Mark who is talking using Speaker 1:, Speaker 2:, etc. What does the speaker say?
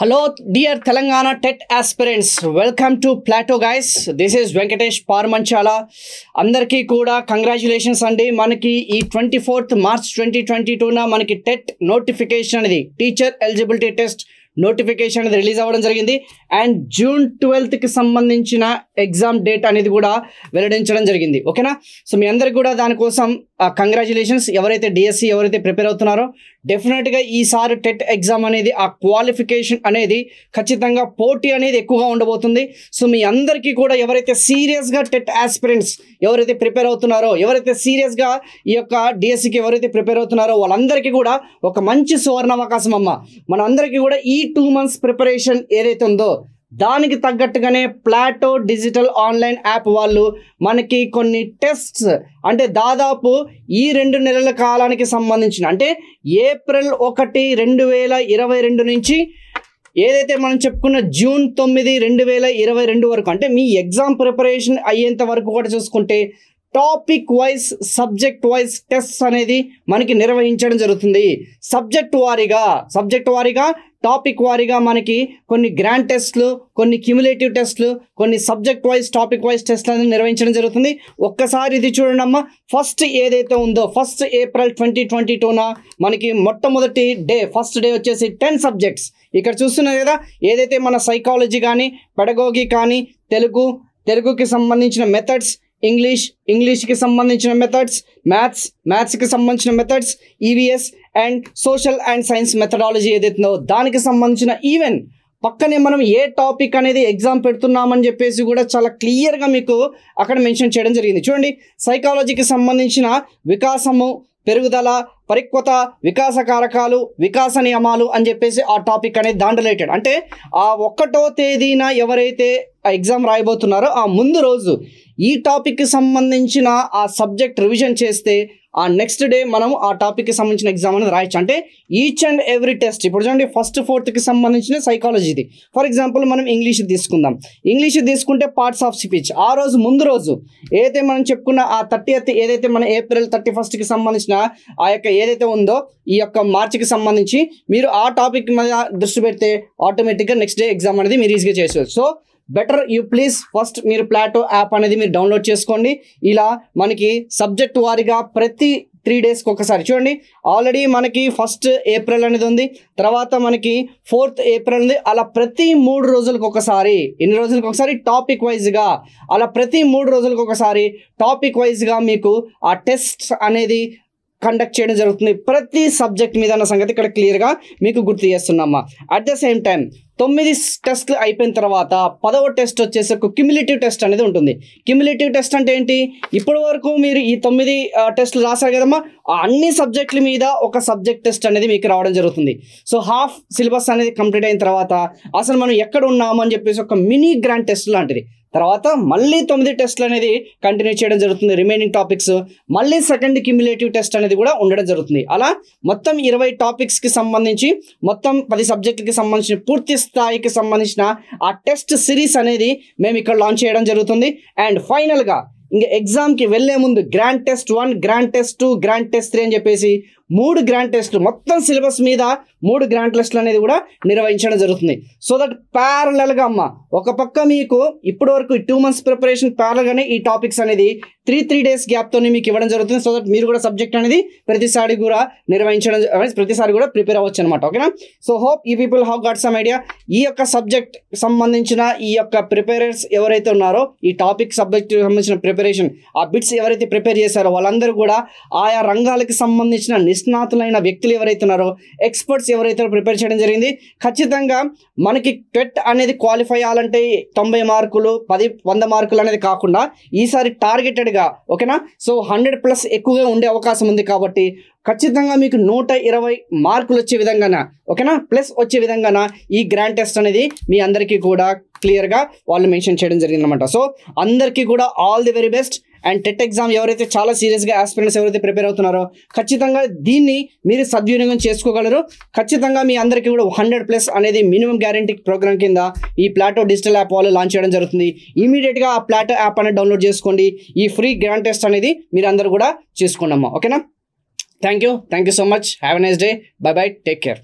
Speaker 1: hello dear Telangana TET aspirants welcome to Plato guys this is Venkatesh Parmanchala అందరికీ కూడా congratulations అండి మనకి ఈ twenty fourth March twenty twenty టూన మనకి టెట్ నోటిఫికేషన్ అనేది టీచర్ ఎలిజిబిలిటీ టెస్ట్ నోటిఫికేషన్ అనేది రిలీజ్ అవ్వడం జరిగింది అండ్ జూన్ ట్వెల్త్కి సంబంధించిన ఎగ్జామ్ డేట్ అనేది కూడా వెల్లడించడం జరిగింది ఓకేనా సో మీ అందరికి కూడా దానికోసం కంగ్రాచులేషన్స్ ఎవరైతే డిఎస్సి ఎవరైతే ప్రిపేర్ అవుతున్నారో డెఫినెట్గా ఈసారి టెట్ ఎగ్జామ్ అనేది ఆ క్వాలిఫికేషన్ అనేది ఖచ్చితంగా పోటీ అనేది ఎక్కువగా ఉండబోతుంది సో మీ అందరికీ కూడా ఎవరైతే సీరియస్గా టెట్ ఆస్పిరెంట్స్ ఎవరైతే ప్రిపేర్ అవుతున్నారో ఎవరైతే సీరియస్గా ఈ యొక్క డిఎస్సికి e ఎవరైతే ప్రిపేర్ అవుతున్నారో వాళ్ళందరికీ కూడా ఒక మంచి సువర్ణ అవకాశం అమ్మ మన అందరికీ కూడా ఈ టూ మంత్స్ ప్రిపరేషన్ ఏదైతే ఉందో దానికి తగ్గట్టుగానే ప్లాటో డిజిటల్ ఆన్లైన్ యాప్ వాళ్ళు మనకి కొన్ని టెస్ట్స్ అంటే దాదాపు ఈ రెండు నెలల కాలానికి సంబంధించిన అంటే ఏప్రిల్ ఒకటి రెండు వేల ఇరవై రెండు నుంచి ఏదైతే మనం చెప్పుకున్న జూన్ తొమ్మిది రెండు వేల ఇరవై రెండు వరకు అంటే మీ ఎగ్జామ్ ప్రిపరేషన్ అయ్యేంత వరకు కూడా చూసుకుంటే topic wise subject wise test అనేది మనకి నిర్వహించడం జరుగుతుంది సబ్జెక్ట్ వారీగా సబ్జెక్ట్ వారీగా టాపిక్ వారీగా మనకి కొన్ని గ్రాండ్ టెస్ట్లు కొన్ని క్యూములేటివ్ టెస్ట్లు కొన్ని సబ్జెక్ట్ వైజ్ టాపిక్ వైజ్ టెస్ట్లు అనేది నిర్వహించడం జరుగుతుంది ఒక్కసారి ఇది చూడండి అమ్మ ఫస్ట్ ఏదైతే ఉందో ఫస్ట్ ఏప్రిల్ ట్వంటీ ట్వంటీ టూన మనకి మొట్టమొదటి డే ఫస్ట్ డే వచ్చేసి టెన్ సబ్జెక్ట్స్ ఇక్కడ చూస్తున్నారు కదా ఏదైతే మన సైకాలజీ కానీ పెడగోగి కానీ తెలుగు తెలుగుకి సంబంధించిన మెథడ్స్ ఇంగ్లీష్ ఇంగ్లీష్కి సంబంధించిన మెథడ్స్ మ్యాథ్స్ మ్యాథ్స్కి సంబంధించిన methods EVS and social and science methodology ఏదైతుందో దానికి సంబంధించిన ఈవెన్ పక్కనే మనం ఏ టాపిక్ అనేది ఎగ్జామ్ పెడుతున్నామని చెప్పేసి కూడా చాలా క్లియర్గా మీకు అక్కడ మెన్షన్ చేయడం జరిగింది చూడండి సైకాలజీకి సంబంధించిన వికాసము పెరుగుదల పరిక్వత వికాస కారకాలు వికాస నియమాలు అని చెప్పేసి ఆ టాపిక్ అనేది దాని రిలేటెడ్ అంటే ఆ ఒక్కటో తేదీన ఎవరైతే ఎగ్జామ్ రాయబోతున్నారో ఆ ముందు రోజు ఈ టాపిక్కి సంబంధించిన ఆ సబ్జెక్ట్ రివిజన్ చేస్తే ఆ నెక్స్ట్ డే మనం ఆ టాపిక్కి సంబంధించిన ఎగ్జామ్ అనేది రాయొచ్చు అంటే ఈచ్ అండ్ ఎవ్రీ టెస్ట్ ఇప్పుడు చూడండి ఫస్ట్ ఫోర్త్కి సంబంధించిన సైకాలజీది ఫర్ ఎగ్జాంపుల్ మనం ఇంగ్లీష్ తీసుకుందాం ఇంగ్లీష్ తీసుకుంటే పార్ట్స్ ఆఫ్ స్పీచ్ ఆ రోజు ముందు రోజు ఏదైతే మనం చెప్పుకున్న ఆ థర్టీ ఏదైతే మన ఏప్రిల్ థర్టీ ఫస్ట్కి సంబంధించిన ఆ యొక్క ఏదైతే ఉందో ఈ యొక్క మార్చికి సంబంధించి మీరు ఆ టాపిక్ మీద దృష్టి పెడితే ఆటోమేటిక్గా నెక్స్ట్ డే ఎగ్జామ్ అనేది మీరు ఈజీగా చేసేవచ్చు so better you please first మీరు ప్లాటో యాప్ అనేది మీరు డౌన్లోడ్ చేసుకోండి ఇలా మనకి సబ్జెక్ట్ వారిగా ప్రతి త్రీ డేస్కి ఒకసారి చూడండి ఆల్రెడీ మనకి ఫస్ట్ ఏప్రిల్ అనేది ఉంది తర్వాత మనకి ఫోర్త్ ఏప్రిల్ ఉంది అలా ప్రతి మూడు రోజులకు ఒకసారి ఎన్ని రోజులకు ఒకసారి టాపిక్ వైజ్గా అలా ప్రతి మూడు రోజులకు ఒకసారి టాపిక్ వైజ్గా మీకు ఆ టెస్ట్ అనేది కండక్ట్ చేయడం జరుగుతుంది ప్రతి సబ్జెక్ట్ మీద సంగతి ఇక్కడ క్లియర్గా మీకు గుర్తు చేస్తున్నామ్మా అట్ ద సేమ్ టైం తొమ్మిది టెస్ట్లు అయిపోయిన తర్వాత పదవ టెస్ట్ వచ్చేసి ఒక క్యుములేటివ్ టెస్ట్ అనేది ఉంటుంది క్యుములేటివ్ టెస్ట్ అంటే ఏంటి ఇప్పటి వరకు మీరు ఈ తొమ్మిది టెస్ట్లు రాశారు కదమ్మా ఆ అన్ని సబ్జెక్టుల మీద ఒక సబ్జెక్ట్ టెస్ట్ అనేది మీకు రావడం జరుగుతుంది సో హాఫ్ సిలబస్ అనేది కంప్లీట్ అయిన తర్వాత అసలు మనం ఎక్కడ ఉన్నామని చెప్పేసి ఒక మినీ గ్రాండ్ టెస్ట్ లాంటిది తర్వాత మళ్ళీ తొమ్మిది టెస్ట్లు అనేది కంటిన్యూ చేయడం జరుగుతుంది రిమైనింగ్ టాపిక్స్ మళ్ళీ సెకండ్ క్యుములేటివ్ టెస్ట్ అనేది కూడా ఉండడం జరుగుతుంది అలా మొత్తం ఇరవై టాపిక్స్కి సంబంధించి మొత్తం పది సబ్జెక్టులకి సంబంధించిన పూర్తి స్థాయికి సంబంధించిన ఆ టెస్ట్ సిరీస్ అనేది మేము ఇక్కడ లాంచ్ చేయడం జరుగుతుంది అండ్ ఫైనల్గా ఇంకా ఎగ్జామ్కి వెళ్ళే ముందు grand test one grand test two grand test three అని చెప్పేసి మూడు గ్రాండ్ టెస్ట్లు మొత్తం సిలబస్ మీద మూడు గ్రాండ్ టెస్ట్లు అనేది కూడా నిర్వహించడం జరుగుతుంది సో దట్ ప్యారలల్గా అమ్మ ఒక పక్క మీకు ఇప్పటి వరకు టూ మంత్స్ ప్రిపరేషన్ ప్యారల్గానే ఈ టాపిక్స్ అనేది త్రీ త్రీ డేస్ గ్యాప్తోనే మీకు ఇవ్వడం జరుగుతుంది సో దట్ మీరు కూడా సబ్జెక్ట్ అనేది ప్రతిసారి కూడా నిర్వహించడం ప్రతిసారి కూడా ప్రిపేర్ అవ్వచ్చు అనమాట ఓకేనా సో హోప్ ఈ people how got some idea ఈ యొక్క సబ్జెక్ట్ సంబంధించిన ఈ యొక్క ప్రిపేరర్స్ ఎవరైతే ఉన్నారో ఈ టాపిక్ సబ్జెక్ట్ సంబంధించిన ప్రిపరేషన్ ఆ బిట్స్ ఎవరైతే ప్రిపేర్ చేశారో వాళ్ళందరూ కూడా ఆయా రంగాలకు సంబంధించిన నిష్ణాతులైన వ్యక్తులు ఎవరైతే ఉన్నారో ఎక్స్పర్ట్స్ ఎవరైతే ప్రిపేర్ చేయడం జరిగింది ఖచ్చితంగా మనకి ట్వెట్ అనేది క్వాలిఫై అవ్వాలంటే తొంభై మార్కులు పది వంద మార్కులు అనేది కాకుండా ఈసారి టార్గెటెడ్గా ఓకేనా సో హండ్రెడ్ ప్లస్ ఎక్కువగా ఉండే అవకాశం ఉంది కాబట్టి ఖచ్చితంగా మీకు నూట ఇరవై మార్కులు వచ్చే విధంగాన ఓకేనా ప్లస్ వచ్చే విధంగాన ఈ గ్రాండ్ టెస్ట్ అనేది మీ అందరికీ కూడా క్లియర్గా వాళ్ళు మెన్షన్ చేయడం జరిగిందనమాట సో అందరికీ కూడా all the very best and TET exam ఎవరైతే చాలా సీరియస్గా ఆస్పిరెంట్స్ ఎవరైతే ప్రిపేర్ అవుతున్నారో ఖచ్చితంగా దీన్ని మీరు సద్వినియోగం చేసుకోగలరు ఖచ్చితంగా మీ అందరికీ కూడా హండ్రెడ్ ప్లస్ అనేది మినిమం గ్యారంటీ ప్రోగ్రామ్ కింద ఈ ప్లాటో డిజిటల్ యాప్ వాళ్ళు లాంచ్ చేయడం జరుగుతుంది ఇమీడియట్గా ఆ ప్లాటో యాప్ అనేది డౌన్లోడ్ చేసుకోండి ఈ ఫ్రీ గ్రాండ్ టెస్ట్ అనేది మీరు అందరూ కూడా చేసుకోండమ్మా ఓకేనా thank you thank you so much have a nice day bye bye take care